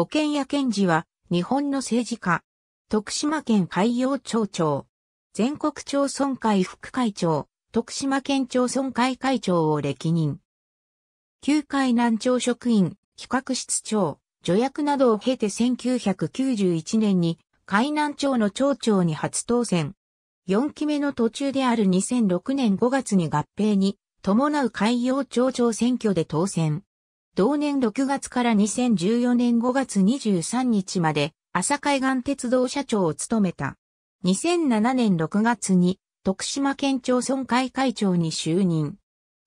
五軒屋賢治は、日本の政治家。徳島県海洋町長。全国町村会副会長、徳島県町村会会長を歴任。旧海南町職員、企画室長、助役などを経て1991年に、海南町の町長に初当選。4期目の途中である2006年5月に合併に、伴う海洋町長選挙で当選。同年6月から2014年5月23日まで、朝海岸鉄道社長を務めた。2007年6月に、徳島県町村会会長に就任。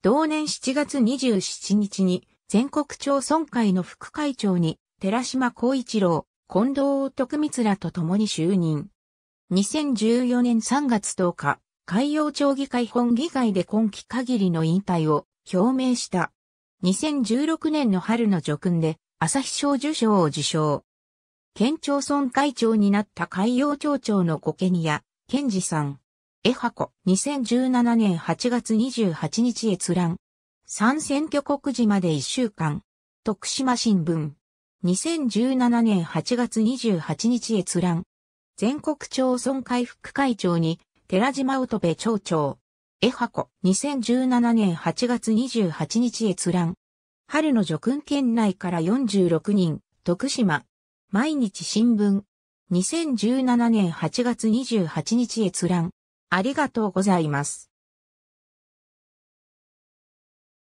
同年7月27日に、全国町村会の副会長に、寺島光一郎、近藤徳光らと共に就任。2014年3月10日、海洋町議会本議会で今期限りの引退を表明した。2016年の春の叙勲で、朝日賞受賞を受賞。県町村会長になった海洋町長のコケニア、ケンジさん。エハコ、2017年8月28日閲覧。参選挙告示まで1週間。徳島新聞。2017年8月28日閲覧。全国町村会副会長に、寺島乙部町長。エハコ、2017年8月28日閲覧。春の叙勲県内から46人、徳島。毎日新聞。2017年8月28日閲覧。ありがとうございます。